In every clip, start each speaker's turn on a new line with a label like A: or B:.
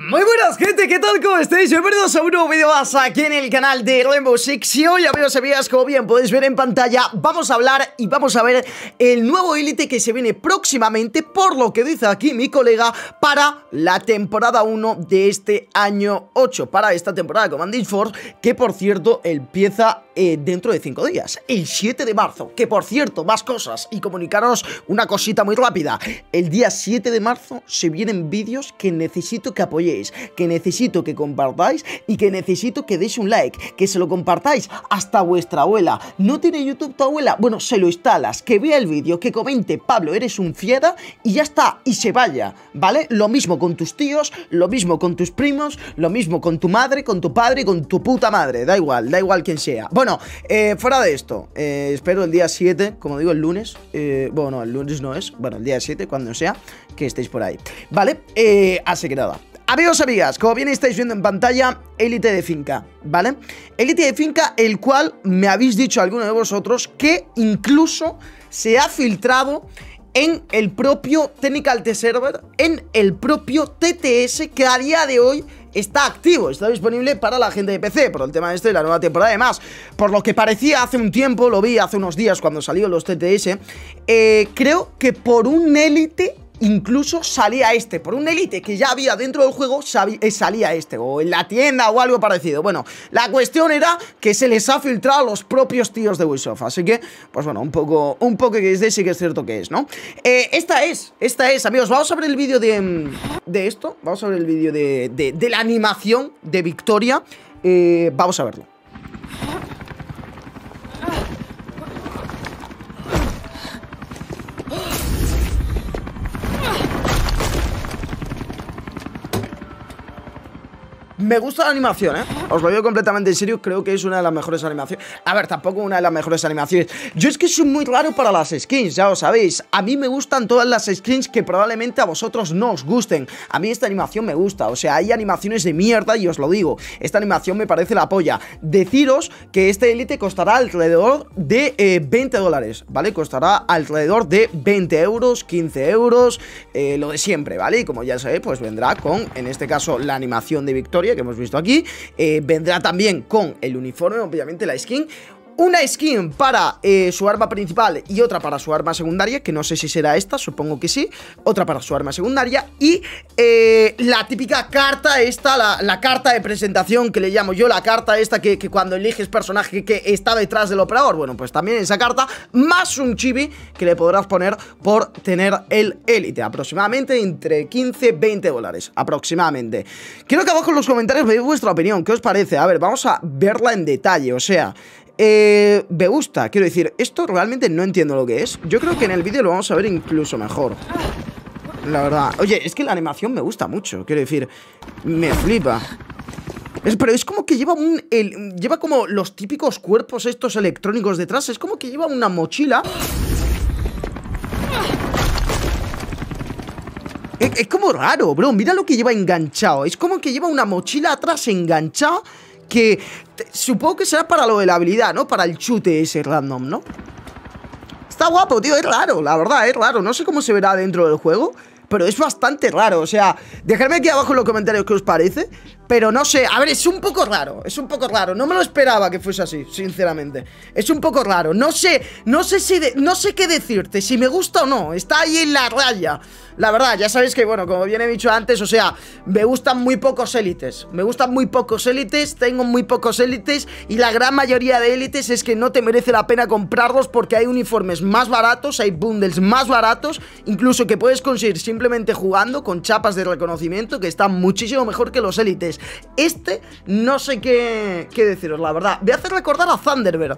A: Muy buenas gente, ¿qué tal? ¿Cómo estáis? Bienvenidos a un nuevo vídeo más aquí en el canal de Rainbow Six Y hoy amigos y amigas, como bien podéis ver en pantalla Vamos a hablar y vamos a ver el nuevo Elite que se viene próximamente Por lo que dice aquí mi colega Para la temporada 1 de este año 8 Para esta temporada de Command Force Que por cierto empieza eh, dentro de 5 días El 7 de marzo Que por cierto, más cosas Y comunicaros una cosita muy rápida El día 7 de marzo se vienen vídeos que necesito que apoyéis que necesito que compartáis y que necesito que deis un like, que se lo compartáis hasta vuestra abuela. ¿No tiene YouTube tu abuela? Bueno, se lo instalas, que vea el vídeo, que comente, Pablo, eres un fiera y ya está, y se vaya, ¿vale? Lo mismo con tus tíos, lo mismo con tus primos, lo mismo con tu madre, con tu padre, con tu puta madre, da igual, da igual quien sea. Bueno, eh, fuera de esto, eh, espero el día 7, como digo, el lunes, eh, bueno, el lunes no es, bueno, el día 7, cuando sea, que estéis por ahí. Vale, eh, así que nada, Amigos, amigas, como bien estáis viendo en pantalla, élite de finca, ¿vale? Elite de finca, el cual me habéis dicho alguno de vosotros que incluso se ha filtrado en el propio Technical t Server, en el propio TTS que a día de hoy está activo, está disponible para la gente de PC por el tema este de este y la nueva temporada. Además, por lo que parecía hace un tiempo, lo vi hace unos días cuando salió los TTS, eh, creo que por un élite incluso salía este, por un elite que ya había dentro del juego, eh, salía este, o en la tienda o algo parecido. Bueno, la cuestión era que se les ha filtrado a los propios tíos de Ubisoft, así que, pues bueno, un poco, un poco que es de sí que es cierto que es, ¿no? Eh, esta es, esta es, amigos, vamos a ver el vídeo de, mm, esto, vamos a ver el vídeo de, de, la animación de Victoria, eh, vamos a verlo. Me gusta la animación, ¿eh? Os lo digo completamente en serio, creo que es una de las mejores animaciones. A ver, tampoco una de las mejores animaciones. Yo es que soy muy raro para las skins, ya lo sabéis. A mí me gustan todas las skins que probablemente a vosotros no os gusten. A mí esta animación me gusta, o sea, hay animaciones de mierda y os lo digo. Esta animación me parece la polla. Deciros que este Elite costará alrededor de 20 eh, dólares, ¿vale? Costará alrededor de 20 euros, 15 euros, eh, lo de siempre, ¿vale? Y como ya sabéis, pues vendrá con, en este caso, la animación de victoria que hemos visto aquí. Eh, vendrá también con el uniforme, obviamente la skin una skin para eh, su arma principal y otra para su arma secundaria, que no sé si será esta, supongo que sí, otra para su arma secundaria y eh, la típica carta esta, la, carta de presentación que le llamo yo, la carta esta que, cuando eliges personaje que está detrás del operador, bueno, pues también esa carta, más un chibi que le podrás poner por tener el élite, aproximadamente entre 15-20 dólares, aproximadamente. Quiero que abajo en los comentarios veáis vuestra opinión, ¿qué os parece? A ver, vamos a verla en detalle, o sea, eh, me gusta, quiero decir, esto realmente no entiendo lo que es. Yo creo que en el vídeo lo vamos a ver incluso mejor. La verdad. Oye, es que la animación me gusta mucho, quiero decir, me flipa. pero es como que lleva un. lleva como los típicos cuerpos estos electrónicos detrás. Es como que lleva una mochila. Es, es como raro, bro. Mira lo que lleva enganchado. Es como que lleva una mochila atrás enganchada que supongo que será para lo de la habilidad, ¿no? Para el chute ese random, ¿no? Está guapo, tío, es raro, la verdad, es raro. No sé cómo se verá dentro del juego, pero es bastante raro. O sea, dejadme aquí abajo en los comentarios qué os parece. Pero no sé, a ver, es un poco raro, es un poco raro. No me lo esperaba que fuese así, sinceramente. Es un poco raro. No sé, no sé si no sé qué decirte, si me gusta o no. Está ahí en la raya. La verdad, ya sabéis que, bueno, como bien he dicho antes, o sea, me gustan muy pocos élites. Me gustan muy pocos élites, tengo muy pocos élites. Y la gran mayoría de élites es que no te merece la pena comprarlos porque hay uniformes más baratos, hay bundles más baratos, incluso que puedes conseguir sin simplemente jugando con chapas de reconocimiento que están muchísimo mejor que los élites. Este no sé qué, deciros, la verdad. Voy a hacer recordar a Thunderbird.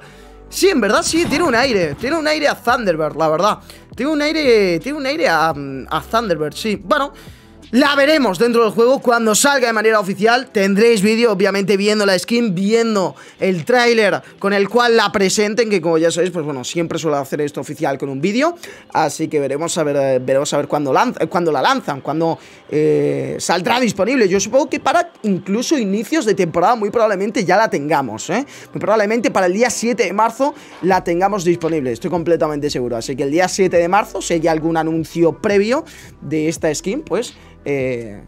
A: Sí, en verdad sí, tiene un aire, tiene un aire a Thunderbird, la verdad. Tiene un aire, tiene un aire a, a Thunderbird, sí. Bueno... La veremos dentro del juego cuando salga de manera oficial. Tendréis vídeo, obviamente, viendo la skin, viendo el tráiler con el cual la presenten, que como ya sabéis, pues bueno, siempre suelo hacer esto oficial con un vídeo. Así que veremos a ver, eh, veremos a ver cuándo, lanza, eh, la lanzan, Cuando eh, saldrá disponible. Yo supongo que para incluso inicios de temporada muy probablemente ya la tengamos, ¿eh? Muy probablemente para el día 7 de marzo la tengamos disponible, estoy completamente seguro. Así que el día 7 de marzo, si hay algún anuncio previo de esta skin, pues... Eh,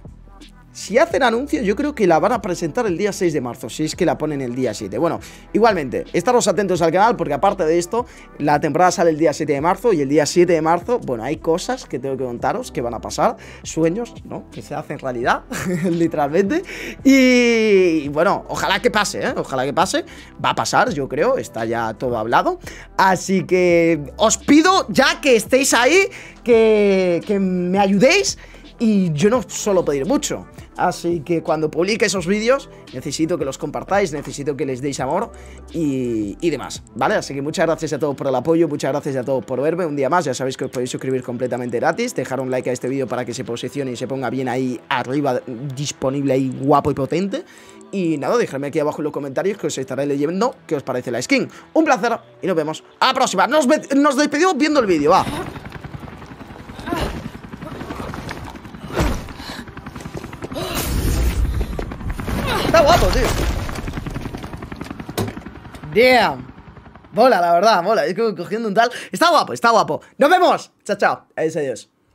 A: si hacen anuncios, yo creo que la van a presentar el día 6 de marzo, si es que la ponen el día 7. Bueno, igualmente, estaros atentos al canal porque aparte de esto, la temporada sale el día 7 de marzo y el día 7 de marzo, bueno, hay cosas que tengo que contaros que van a pasar, sueños, ¿no? Que se hacen realidad, literalmente. Y bueno, ojalá que pase, ¿eh? Ojalá que pase. Va a pasar, yo creo, está ya todo hablado. Así que os pido ya que estéis ahí, que, que me ayudéis y yo no suelo pedir mucho. Así que cuando publique esos vídeos, necesito que los compartáis, necesito que les deis amor y, demás, ¿vale? Así que muchas gracias a todos por el apoyo, muchas gracias a todos por verme un día más. Ya sabéis que os podéis suscribir completamente gratis, dejar un like a este vídeo para que se posicione y se ponga bien ahí arriba, disponible ahí guapo y potente. Y nada, dejadme aquí abajo en los comentarios que os estaré leyendo qué os parece la skin. Un placer y nos vemos a la próxima. Nos, nos despedimos viendo el vídeo, va. guapo, tío. Damn. Mola, la verdad, mola. Es como cogiendo un tal. Está guapo, está guapo. Nos vemos. Chao, chao. Adiós, adiós.